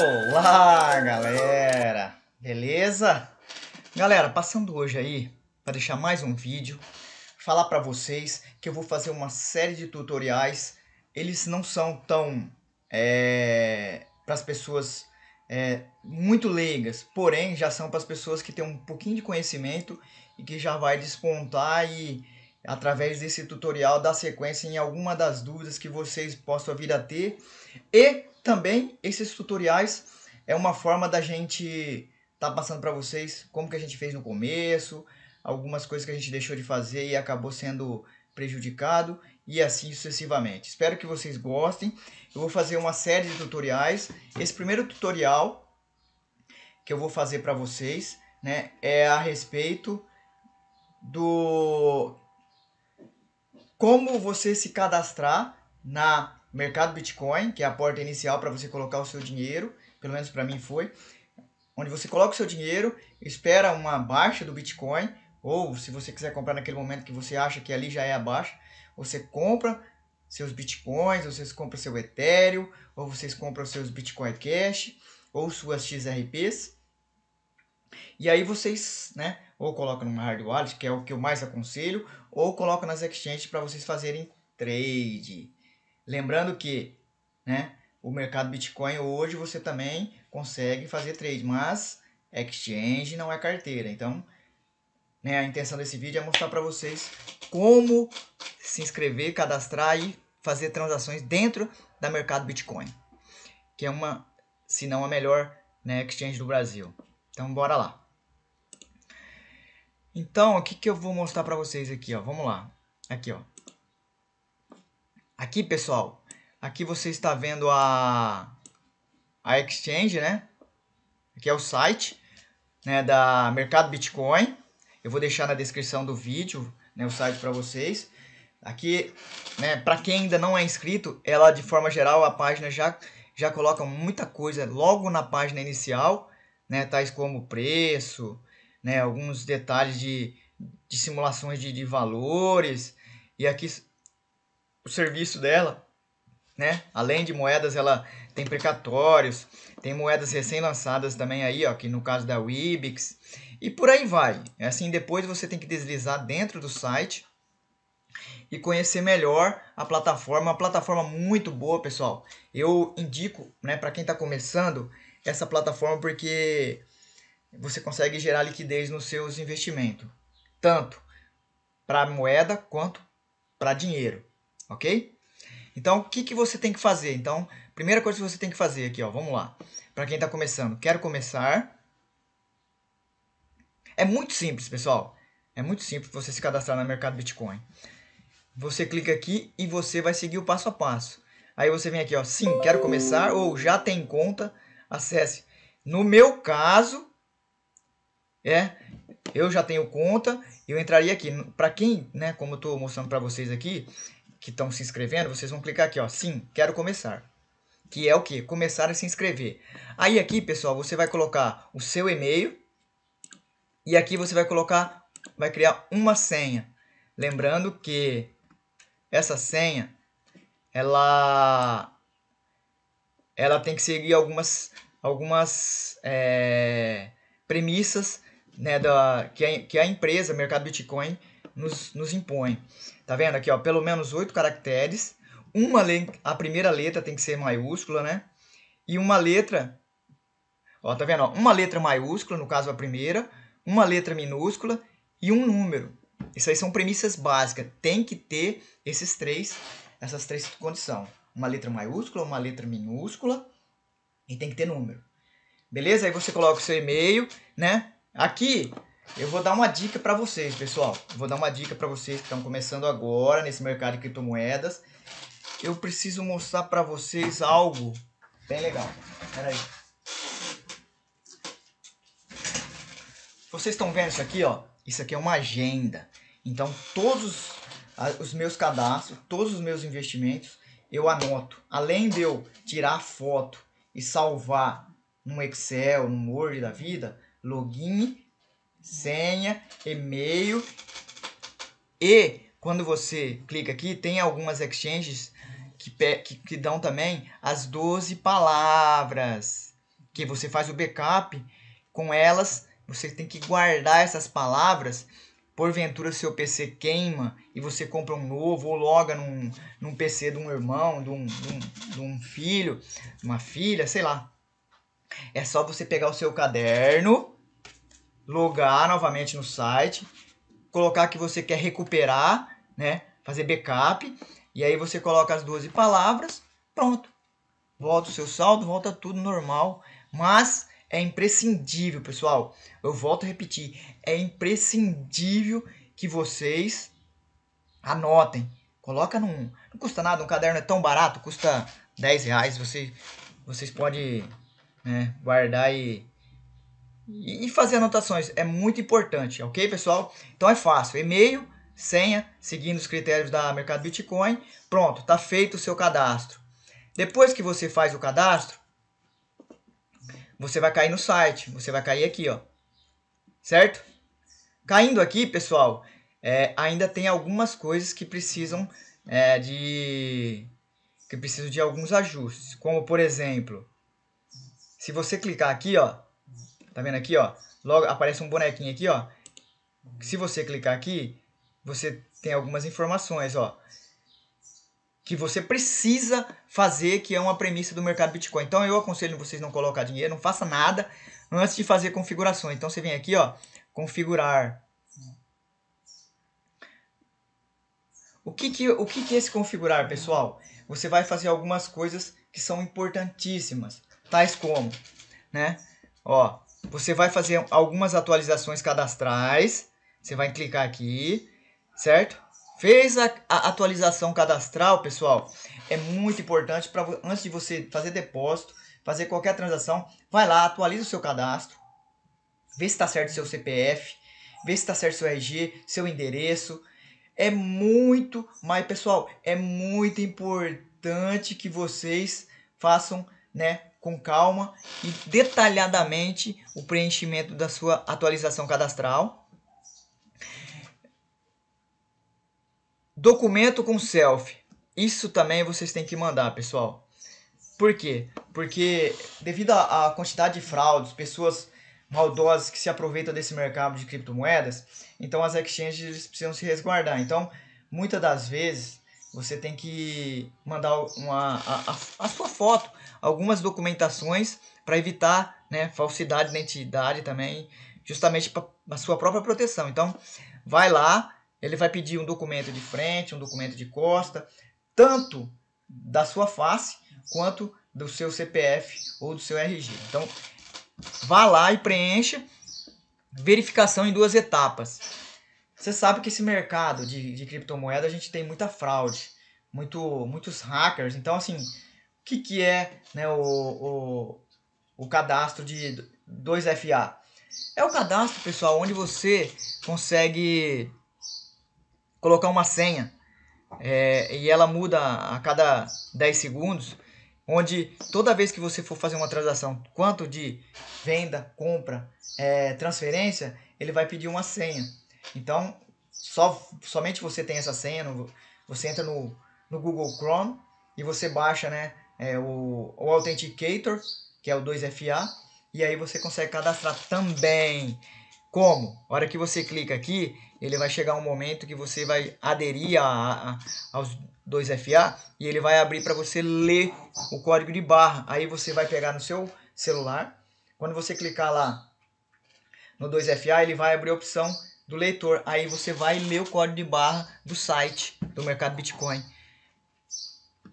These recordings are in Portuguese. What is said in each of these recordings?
Olá, galera! Beleza? Galera, passando hoje aí para deixar mais um vídeo, falar para vocês que eu vou fazer uma série de tutoriais. Eles não são tão é, para as pessoas é, muito leigas, porém já são para as pessoas que têm um pouquinho de conhecimento e que já vai despontar e através desse tutorial dar sequência em alguma das dúvidas que vocês possam vir a ter e também esses tutoriais é uma forma da gente estar tá passando para vocês como que a gente fez no começo, algumas coisas que a gente deixou de fazer e acabou sendo prejudicado e assim sucessivamente. Espero que vocês gostem. Eu vou fazer uma série de tutoriais. Esse primeiro tutorial que eu vou fazer para vocês, né, é a respeito do como você se cadastrar na mercado Bitcoin, que é a porta inicial para você colocar o seu dinheiro, pelo menos para mim foi, onde você coloca o seu dinheiro, espera uma baixa do Bitcoin, ou se você quiser comprar naquele momento que você acha que ali já é a baixa, você compra seus Bitcoins, ou vocês compram seu Ethereum, ou vocês compram seus Bitcoin Cash, ou suas XRPs, e aí vocês, né, ou coloca numa hard wallet, que é o que eu mais aconselho, ou coloca nas exchanges para vocês fazerem trade. Lembrando que né, o mercado Bitcoin hoje você também consegue fazer trade, mas exchange não é carteira. Então, né, a intenção desse vídeo é mostrar para vocês como se inscrever, cadastrar e fazer transações dentro da mercado Bitcoin, que é uma, se não a melhor né, exchange do Brasil. Então, bora lá. Então, o que, que eu vou mostrar para vocês aqui, ó? Vamos lá. Aqui, ó. Aqui, pessoal, aqui você está vendo a, a exchange, né? Aqui é o site né, da Mercado Bitcoin. Eu vou deixar na descrição do vídeo né, o site para vocês. Aqui, né, para quem ainda não é inscrito, ela de forma geral a página já já coloca muita coisa logo na página inicial, né, tais como preço, né, alguns detalhes de, de simulações de, de valores. E aqui o serviço dela, né? Além de moedas, ela tem precatórios, tem moedas recém-lançadas também aí, ó, que no caso da Wibix, e por aí vai. É assim, depois você tem que deslizar dentro do site e conhecer melhor a plataforma, uma plataforma muito boa, pessoal. Eu indico, né, para quem está começando essa plataforma porque você consegue gerar liquidez nos seus investimentos, tanto para moeda quanto para dinheiro ok? Então, o que, que você tem que fazer? Então, primeira coisa que você tem que fazer aqui, ó, vamos lá. Para quem está começando, quero começar. É muito simples, pessoal. É muito simples você se cadastrar no mercado Bitcoin. Você clica aqui e você vai seguir o passo a passo. Aí você vem aqui, ó, sim, quero começar ou já tem conta, acesse. No meu caso, é, eu já tenho conta, eu entraria aqui. Para quem, né, como eu estou mostrando para vocês aqui, que estão se inscrevendo, vocês vão clicar aqui, ó, sim, quero começar. Que é o que? Começar a se inscrever. Aí aqui, pessoal, você vai colocar o seu e-mail e aqui você vai colocar, vai criar uma senha. Lembrando que essa senha, ela, ela tem que seguir algumas, algumas é, premissas né, da, que, a, que a empresa, mercado Bitcoin, nos, nos impõe. Tá vendo aqui, ó? Pelo menos oito caracteres. Uma le... a primeira letra tem que ser maiúscula, né? E uma letra, ó, tá vendo? Ó? Uma letra maiúscula, no caso a primeira, uma letra minúscula e um número. Isso aí são premissas básicas. Tem que ter esses três, essas três condições. Uma letra maiúscula, uma letra minúscula e tem que ter número. Beleza? Aí você coloca o seu e-mail, né? Aqui eu vou dar uma dica para vocês, pessoal. Vou dar uma dica para vocês que estão começando agora nesse mercado de criptomoedas. Eu preciso mostrar para vocês algo bem legal. Pera aí. Vocês estão vendo isso aqui, ó? Isso aqui é uma agenda. Então, todos os meus cadastros, todos os meus investimentos, eu anoto. Além de eu tirar foto e salvar no Excel, no Word da vida, login senha, e-mail. E quando você clica aqui, tem algumas exchanges que, que, que dão também as 12 palavras. Que você faz o backup com elas. Você tem que guardar essas palavras porventura seu PC queima e você compra um novo ou loga num, num PC de um irmão, de um, de um, de um filho, de uma filha, sei lá. É só você pegar o seu caderno logar novamente no site, colocar que você quer recuperar, né? Fazer backup. E aí você coloca as 12 palavras, pronto. Volta o seu saldo, volta tudo normal. Mas é imprescindível, pessoal. Eu volto a repetir, é imprescindível que vocês anotem. Coloca num. Não custa nada, um caderno é tão barato, custa 10 reais. Você, vocês podem né, guardar e e fazer anotações é muito importante, ok, pessoal? Então é fácil, e-mail, senha, seguindo os critérios da Mercado Bitcoin, pronto, está feito o seu cadastro. Depois que você faz o cadastro, você vai cair no site, você vai cair aqui, ó, certo? Caindo aqui, pessoal, é, ainda tem algumas coisas que precisam é, de que precisam de alguns ajustes, como por exemplo, se você clicar aqui, ó, Tá vendo aqui, ó? Logo aparece um bonequinho aqui, ó. Se você clicar aqui, você tem algumas informações, ó. Que você precisa fazer, que é uma premissa do mercado Bitcoin. Então eu aconselho vocês não colocar dinheiro, não faça nada antes de fazer configurações. Então você vem aqui, ó, configurar. O que que, o que que é esse configurar, pessoal? Você vai fazer algumas coisas que são importantíssimas, tais como, né? Ó, você vai fazer algumas atualizações cadastrais. Você vai clicar aqui, certo? Fez a, a atualização cadastral, pessoal. É muito importante para antes de você fazer depósito, fazer qualquer transação, vai lá, atualiza o seu cadastro, vê se está certo o seu CPF, vê se está certo o seu RG, seu endereço. É muito, mas pessoal, é muito importante que vocês façam, né, com calma e detalhadamente o preenchimento da sua atualização cadastral. Documento com selfie. Isso também vocês têm que mandar, pessoal. Por quê? Porque devido à quantidade de fraudes, pessoas maldosas que se aproveitam desse mercado de criptomoedas, então as exchanges precisam se resguardar. Então, muitas das vezes, você tem que mandar uma, a, a, a sua foto algumas documentações para evitar né, falsidade de identidade também, justamente para a sua própria proteção. Então, vai lá, ele vai pedir um documento de frente, um documento de costa, tanto da sua face quanto do seu CPF ou do seu RG. Então, vá lá e preencha verificação em duas etapas. Você sabe que esse mercado de, de criptomoeda a gente tem muita fraude, muito, muitos hackers. Então, assim, que, que é né, o, o, o cadastro de 2FA? É o cadastro, pessoal, onde você consegue colocar uma senha é, e ela muda a cada 10 segundos, onde toda vez que você for fazer uma transação, quanto de venda, compra, é, transferência, ele vai pedir uma senha. Então, só, somente você tem essa senha, no, você entra no, no Google Chrome e você baixa né, é, o, o Authenticator, que é o 2FA, e aí você consegue cadastrar também. Como? A hora que você clica aqui, ele vai chegar um momento que você vai aderir a, a aos 2FA e ele vai abrir para você ler o código de barra. Aí você vai pegar no seu celular, quando você clicar lá no 2FA, ele vai abrir a opção do leitor. Aí você vai ler o código de barra do site do mercado Bitcoin.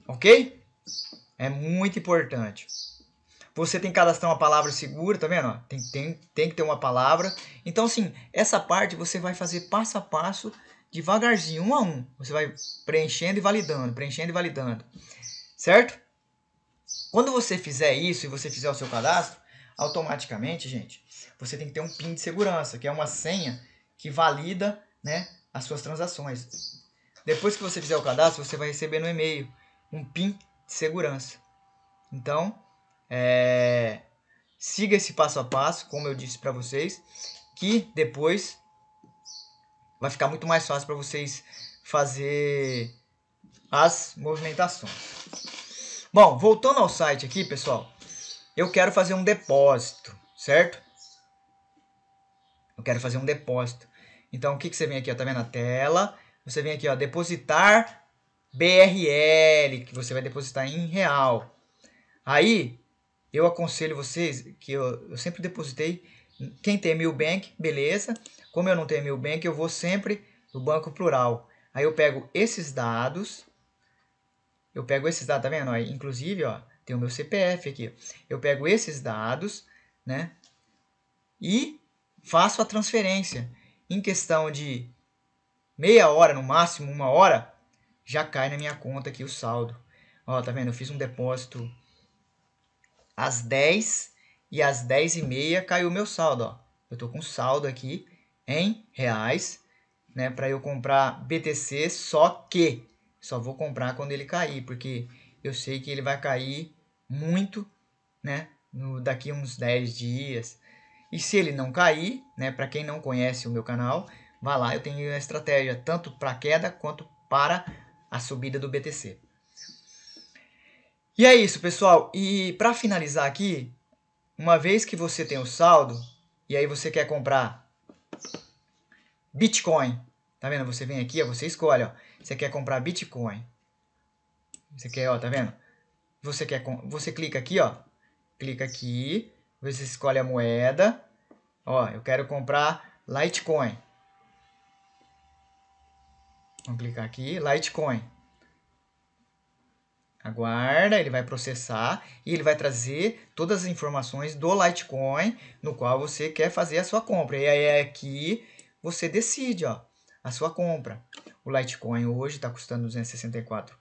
Ok? É muito importante. Você tem que cadastrar uma palavra segura, tá vendo? Tem, tem, tem que ter uma palavra. Então, assim, essa parte você vai fazer passo a passo, devagarzinho, um a um. Você vai preenchendo e validando, preenchendo e validando. Certo? Quando você fizer isso e você fizer o seu cadastro, automaticamente, gente, você tem que ter um PIN de segurança, que é uma senha que valida né, as suas transações. Depois que você fizer o cadastro, você vai receber no e-mail um PIN segurança. Então, é, siga esse passo a passo, como eu disse para vocês, que depois vai ficar muito mais fácil para vocês fazer as movimentações. Bom, voltando ao site aqui, pessoal, eu quero fazer um depósito, certo? Eu quero fazer um depósito. Então, o que, que você vem aqui? Ó, tá vendo a tela? Você vem aqui, ó, depositar BRL, que você vai depositar em real. Aí, eu aconselho vocês, que eu, eu sempre depositei, quem tem bank beleza. Como eu não tenho bank eu vou sempre no Banco Plural. Aí eu pego esses dados, eu pego esses dados, tá vendo? Aí, inclusive, ó, tem o meu CPF aqui. Eu pego esses dados, né? E faço a transferência. Em questão de meia hora, no máximo uma hora, já cai na minha conta aqui o saldo. Ó, tá vendo? Eu fiz um depósito às 10 e às 10 e meia caiu o meu saldo, ó. Eu tô com saldo aqui em reais, né, para eu comprar BTC, só que só vou comprar quando ele cair, porque eu sei que ele vai cair muito, né, no, daqui uns 10 dias. E se ele não cair, né, para quem não conhece o meu canal, vai lá, eu tenho uma estratégia tanto para queda quanto para a subida do BTC. E é isso, pessoal. E para finalizar aqui, uma vez que você tem o saldo e aí você quer comprar Bitcoin, tá vendo? Você vem aqui, você escolhe, ó. Você quer comprar Bitcoin. Você quer, ó, tá vendo? Você quer você clica aqui, ó. Clica aqui, você escolhe a moeda. Ó, eu quero comprar Litecoin. Vamos clicar aqui, Litecoin. Aguarda, ele vai processar e ele vai trazer todas as informações do Litecoin no qual você quer fazer a sua compra. E aí é aqui você decide ó, a sua compra. O Litecoin hoje está custando 264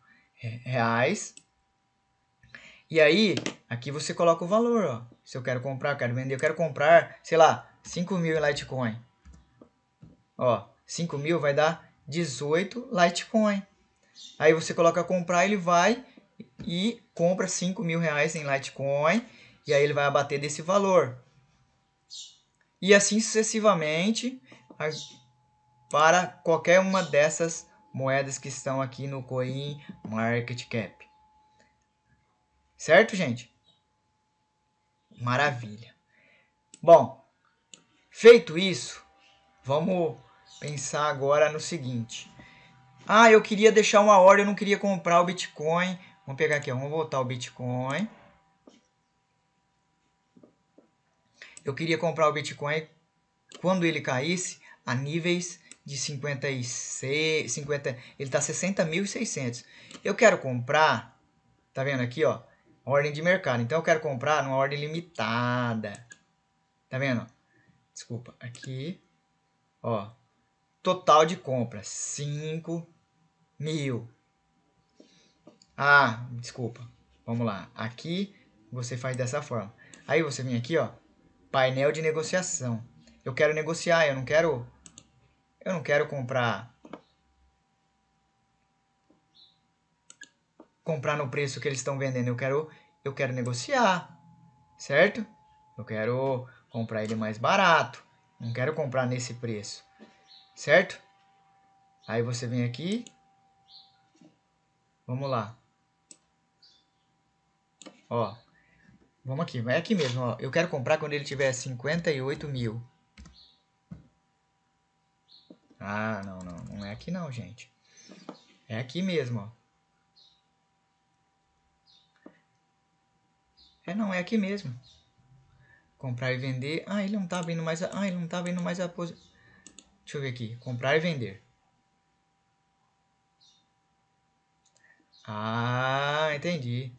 reais. E aí, aqui você coloca o valor. Ó. Se eu quero comprar, eu quero vender, eu quero comprar, sei lá, 5 mil em Litecoin. Ó, 5 mil vai dar 18 Litecoin. Aí você coloca comprar, ele vai e compra 5 mil reais em Litecoin e aí ele vai abater desse valor. E assim sucessivamente para qualquer uma dessas moedas que estão aqui no Coin Market Cap. Certo, gente? Maravilha. Bom, feito isso, vamos pensar agora no seguinte. Ah, eu queria deixar uma ordem, eu não queria comprar o Bitcoin. Vamos pegar aqui, vamos voltar o Bitcoin. Eu queria comprar o Bitcoin quando ele caísse a níveis de 56, 50, ele tá 60.600. Eu quero comprar, tá vendo aqui, ó, ordem de mercado. Então eu quero comprar numa ordem limitada. Tá vendo? Desculpa, aqui, ó, Total de compras: 5 mil. Ah, desculpa. Vamos lá. Aqui você faz dessa forma. Aí você vem aqui, ó. Painel de negociação. Eu quero negociar, eu não quero. Eu não quero comprar. Comprar no preço que eles estão vendendo. Eu quero. Eu quero negociar. Certo? Eu quero comprar ele mais barato. Não quero comprar nesse preço certo? Aí você vem aqui, vamos lá, ó, vamos aqui, vai aqui mesmo, ó, eu quero comprar quando ele tiver 58 mil. Ah, não, não, não é aqui não, gente. É aqui mesmo, ó. É, não, é aqui mesmo. Comprar e vender. Ah, ele não tá vendo mais a... Ah, ele não tá vendo mais a posição. Deixa eu ver aqui. Comprar e vender. Ah, entendi.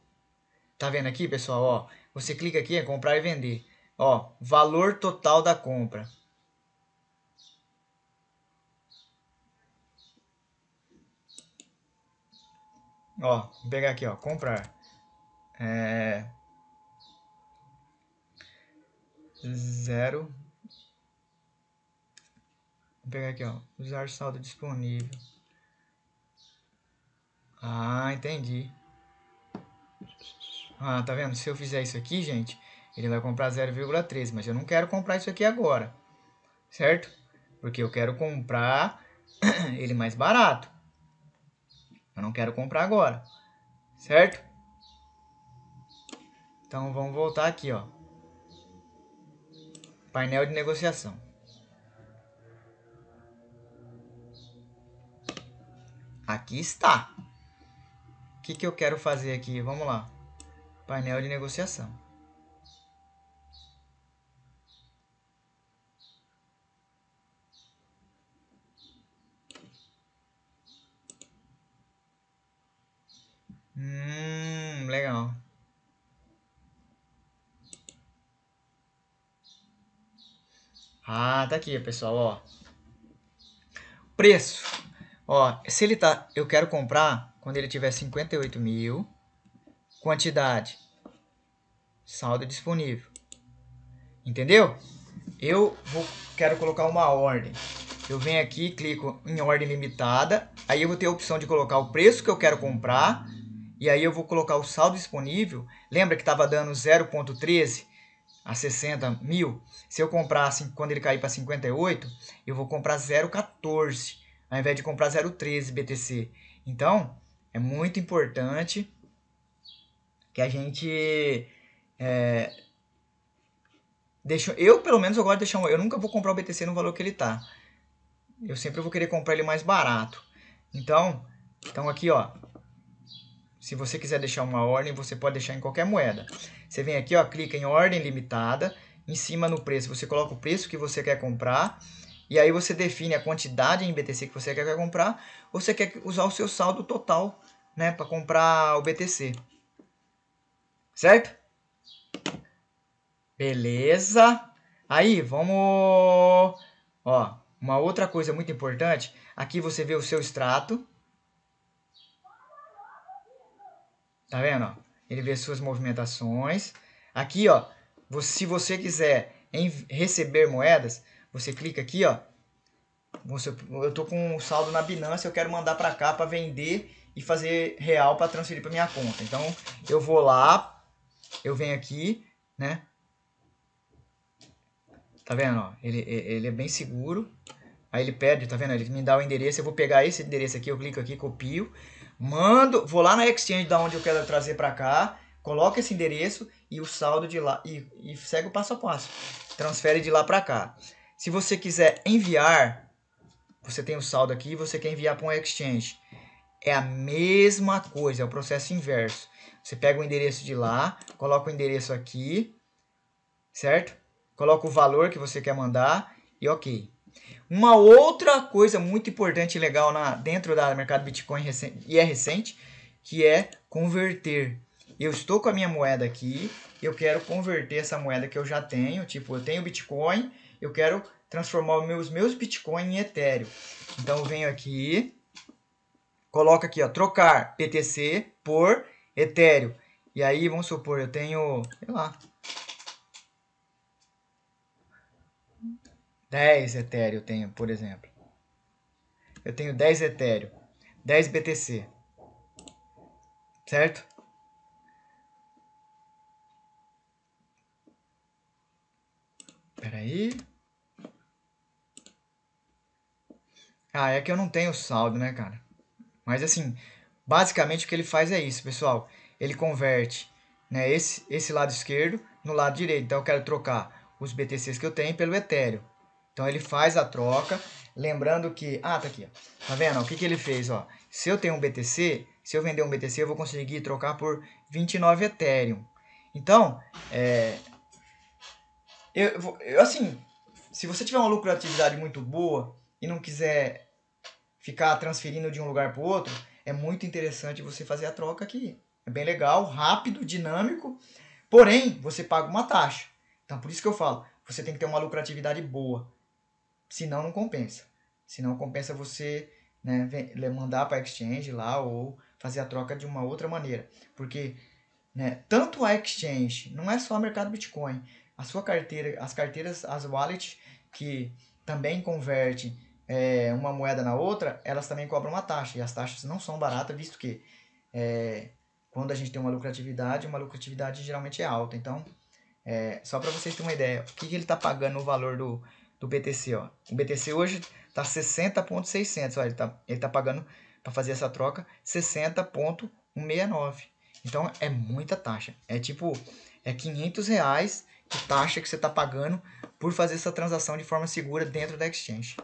Tá vendo aqui, pessoal? Ó, você clica aqui, é comprar e vender. Ó, valor total da compra. Ó, vou pegar aqui, ó, comprar. É... Zero Vou pegar aqui, ó. Usar saldo disponível. Ah, entendi. Ah, tá vendo? Se eu fizer isso aqui, gente, ele vai comprar 0,13. Mas eu não quero comprar isso aqui agora. Certo? Porque eu quero comprar ele mais barato. Eu não quero comprar agora. Certo? Então, vamos voltar aqui, ó. Painel de negociação. Aqui está. O que, que eu quero fazer aqui? Vamos lá. Painel de negociação. Hum, legal. Ah, tá aqui, pessoal, ó. Preço. Ó, se ele tá, eu quero comprar quando ele tiver 58 mil, quantidade, saldo disponível. Entendeu? Eu vou, quero colocar uma ordem. Eu venho aqui, clico em ordem limitada, aí eu vou ter a opção de colocar o preço que eu quero comprar, e aí eu vou colocar o saldo disponível. Lembra que estava dando 0.13 a 60 mil? Se eu comprasse quando ele cair para 58, eu vou comprar 0.14 ao invés de comprar 0,13 BTC. Então, é muito importante que a gente é, deixa, eu pelo menos agora deixar, eu nunca vou comprar o BTC no valor que ele tá. Eu sempre vou querer comprar ele mais barato. Então, então aqui ó, se você quiser deixar uma ordem, você pode deixar em qualquer moeda. Você vem aqui ó, clica em ordem limitada, em cima no preço você coloca o preço que você quer comprar e aí você define a quantidade em BTC que você quer comprar, ou você quer usar o seu saldo total, né, para comprar o BTC. Certo? Beleza? Aí, vamos... Ó, uma outra coisa muito importante, aqui você vê o seu extrato. Tá vendo? Ó? Ele vê suas movimentações. Aqui, ó, se você quiser receber moedas, você clica aqui, ó. Eu tô com um saldo na Binance, eu quero mandar para cá para vender e fazer real para transferir para minha conta. Então eu vou lá, eu venho aqui, né? Tá vendo? Ó? Ele, ele é bem seguro. Aí ele pede, tá vendo? Ele me dá o endereço, eu vou pegar esse endereço aqui, eu clico aqui, copio, mando, vou lá na exchange da onde eu quero trazer para cá, coloco esse endereço e o saldo de lá e, e segue o passo a passo. Transfere de lá para cá. Se você quiser enviar, você tem o um saldo aqui e você quer enviar para um exchange. É a mesma coisa, é o processo inverso. Você pega o endereço de lá, coloca o endereço aqui, certo? Coloca o valor que você quer mandar e ok. Uma outra coisa muito importante e legal na, dentro do mercado Bitcoin recente, e é recente, que é converter. Eu estou com a minha moeda aqui, eu quero converter essa moeda que eu já tenho, tipo, eu tenho Bitcoin, eu quero transformar os meus, meus Bitcoin em Ethereum. Então eu venho aqui, coloco aqui, ó, trocar PTC por Ethereum. E aí, vamos supor, eu tenho, sei lá, 10 Ethereum eu tenho, por exemplo. Eu tenho 10 Ethereum, 10 BTC, certo? Espera aí. Ah, é que eu não tenho saldo, né, cara? Mas assim, basicamente o que ele faz é isso, pessoal. Ele converte né, esse, esse lado esquerdo no lado direito. Então eu quero trocar os BTCs que eu tenho pelo Ethereum. Então ele faz a troca, lembrando que... Ah, tá aqui, ó. Tá vendo? O que, que ele fez, ó? Se eu tenho um BTC, se eu vender um BTC, eu vou conseguir trocar por 29 Ethereum. Então, é, eu, eu, assim, se você tiver uma lucratividade muito boa e não quiser ficar transferindo de um lugar para o outro, é muito interessante você fazer a troca aqui. É bem legal, rápido, dinâmico, porém você paga uma taxa. Então por isso que eu falo, você tem que ter uma lucratividade boa. Senão não compensa. Senão compensa você né, mandar para exchange lá ou fazer a troca de uma outra maneira. Porque né, tanto a exchange, não é só o mercado Bitcoin, a sua carteira, as carteiras, as wallets que também converte é, uma moeda na outra, elas também cobram uma taxa. E as taxas não são baratas, visto que é, quando a gente tem uma lucratividade, uma lucratividade geralmente é alta. Então, é, só para vocês terem uma ideia, o que, que ele está pagando o valor do, do BTC? Ó? O BTC hoje está 60,600. Ele está ele tá pagando para fazer essa troca 60,169. Então, é muita taxa. É tipo, é 500 reais taxa que você está pagando por fazer essa transação de forma segura dentro da exchange.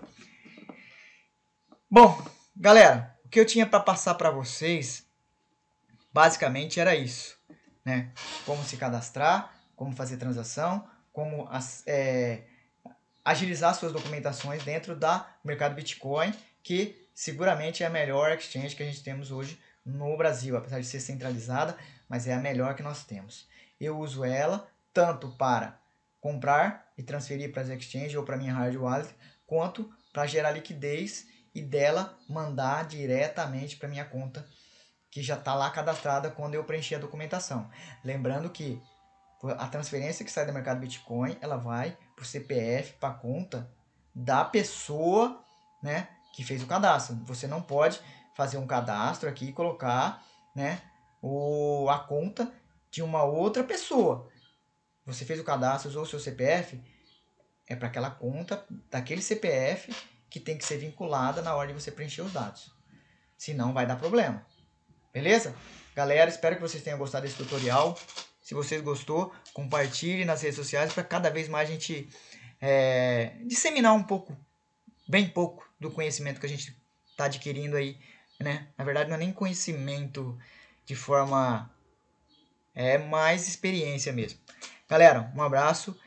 Bom, galera, o que eu tinha para passar para vocês basicamente era isso, né? Como se cadastrar, como fazer transação, como é, agilizar suas documentações dentro do mercado Bitcoin, que seguramente é a melhor exchange que a gente temos hoje no Brasil, apesar de ser centralizada, mas é a melhor que nós temos. Eu uso ela tanto para comprar e transferir para as exchanges ou para minha hard wallet, quanto para gerar liquidez e dela mandar diretamente para minha conta que já está lá cadastrada quando eu preencher a documentação. Lembrando que a transferência que sai do mercado Bitcoin, ela vai para o CPF, para a conta da pessoa né, que fez o cadastro. Você não pode fazer um cadastro aqui e colocar né, o, a conta de uma outra pessoa você fez o cadastro, usou o seu CPF, é para aquela conta daquele CPF que tem que ser vinculada na hora de você preencher os dados. Senão vai dar problema. Beleza? Galera, espero que vocês tenham gostado desse tutorial. Se vocês gostou, compartilhe nas redes sociais para cada vez mais a gente é, disseminar um pouco, bem pouco, do conhecimento que a gente está adquirindo aí, né? Na verdade, não é nem conhecimento de forma... É mais experiência mesmo. Galera, um abraço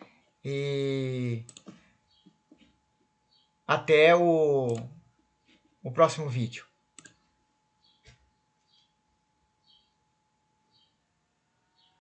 e até o, o próximo vídeo.